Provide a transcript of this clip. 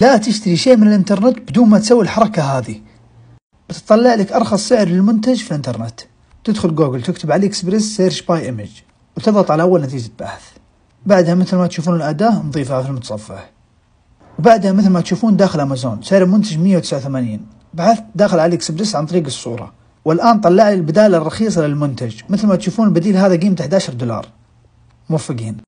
لا تشتري شيء من الانترنت بدون ما تسوي الحركة هذه بتطلع لك أرخص سعر للمنتج في الانترنت تدخل جوجل تكتب علي اكسبريس سيرش باي ايمج وتضغط على أول نتيجة بحث بعدها مثل ما تشوفون الأداة نضيفها في المتصفح وبعدها مثل ما تشوفون داخل أمازون سعر المنتج 189 بحثت داخل علي اكسبريس عن طريق الصورة والآن طلع لي البدالة الرخيصة للمنتج مثل ما تشوفون البديل هذا قيمته 11 دولار موفقين